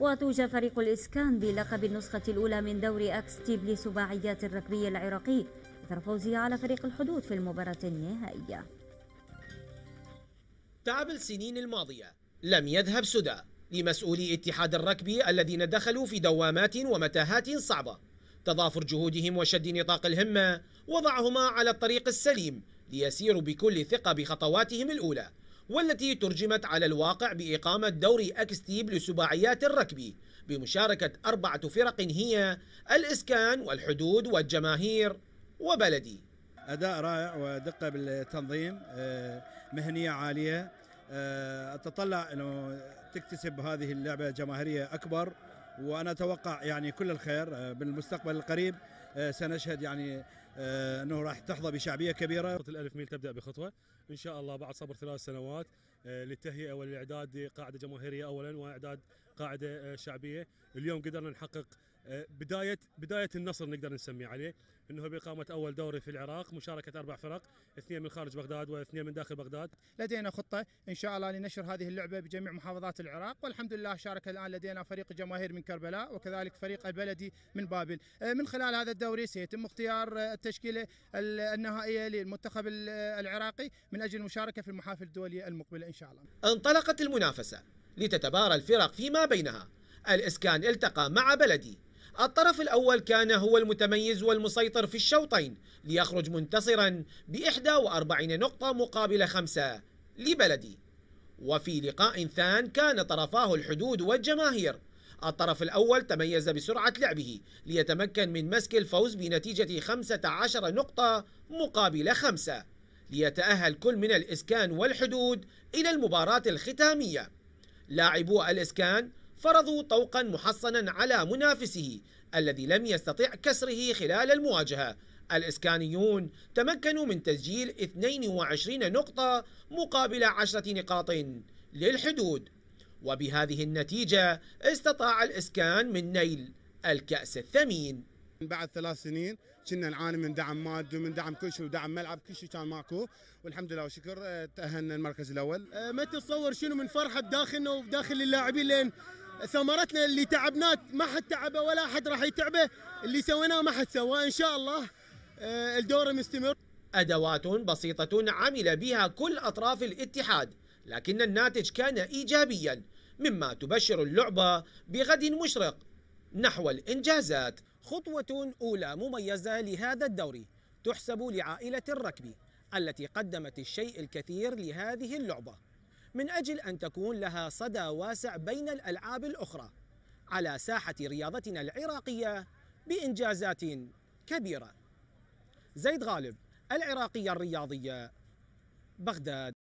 وتوج فريق الإسكان بلقب النسخة الأولى من دوري تيب لسباعيات الركبي العراقي إثر فوزه على فريق الحدود في المباراة النهائية تعب السنين الماضية لم يذهب سدى لمسؤولي اتحاد الركبي الذين دخلوا في دوامات ومتاهات صعبة تضافر جهودهم وشد نطاق الهمة وضعهما على الطريق السليم ليسيروا بكل ثقة بخطواتهم الأولى والتي ترجمت على الواقع بإقامة دوري أكستيب لسباعيات الركبي بمشاركة أربعة فرق هي الإسكان والحدود والجماهير وبلدي أداء رائع ودقة بالتنظيم آه، مهنية عالية آه، أتطلع أنه تكتسب هذه اللعبة جماهيرية أكبر وأنا أتوقع يعني كل الخير آه، بالمستقبل القريب سنشهد يعني آه، انه راح تحظى بشعبيه كبيره خطه الألف ميل تبدا بخطوه ان شاء الله بعد صبر ثلاث سنوات آه، للتهيئه والاعداد قاعده جماهيريه اولا واعداد قاعده آه، شعبيه اليوم قدرنا نحقق بدايه بدايه النصر نقدر نسميه عليه انه باقامه اول دوري في العراق مشاركه اربع فرق اثنين من خارج بغداد واثنين من داخل بغداد لدينا خطه ان شاء الله لنشر هذه اللعبه بجميع محافظات العراق والحمد لله شارك الان لدينا فريق جماهير من كربلاء وكذلك فريق البلدي من بابل من خلال هذا الدوري سيتم اختيار التشكيلة النهائية للمنتخب العراقي من أجل المشاركة في المحافل الدولية المقبلة إن شاء الله انطلقت المنافسة لتتبارى الفرق فيما بينها الإسكان التقى مع بلدي الطرف الأول كان هو المتميز والمسيطر في الشوطين ليخرج منتصرا ب 41 نقطة مقابل خمسة لبلدي وفي لقاء ثان كان طرفاه الحدود والجماهير الطرف الأول تميز بسرعة لعبه ليتمكن من مسك الفوز بنتيجة 15 نقطة مقابل خمسة ليتأهل كل من الإسكان والحدود إلى المباراة الختامية لاعبو الإسكان فرضوا طوقا محصنا على منافسه الذي لم يستطع كسره خلال المواجهة الإسكانيون تمكنوا من تسجيل 22 نقطة مقابل 10 نقاط للحدود وبهذه النتيجة استطاع الإسكان من نيل الكأس الثمين بعد ثلاث سنين كنا نعاني من دعم مادي ومن دعم كل شيء ودعم ملعب كل شيء كان ماكو والحمد لله وشكر آه، تأهلنا المركز الأول آه، ما تتصور شنو من فرحة بداخلنا وداخل اللاعبين لأن ثمرتنا اللي تعبناه ما حد تعبه ولا حد راح يتعبه اللي سويناه ما حد سواه إن شاء الله آه، الدور مستمر أدوات بسيطة عمل بها كل أطراف الاتحاد لكن الناتج كان إيجابياً مما تبشر اللعبة بغد مشرق نحو الإنجازات خطوة أولى مميزة لهذا الدوري تحسب لعائلة الركبي التي قدمت الشيء الكثير لهذه اللعبة من أجل أن تكون لها صدى واسع بين الألعاب الأخرى على ساحة رياضتنا العراقية بإنجازات كبيرة زيد غالب العراقية الرياضية بغداد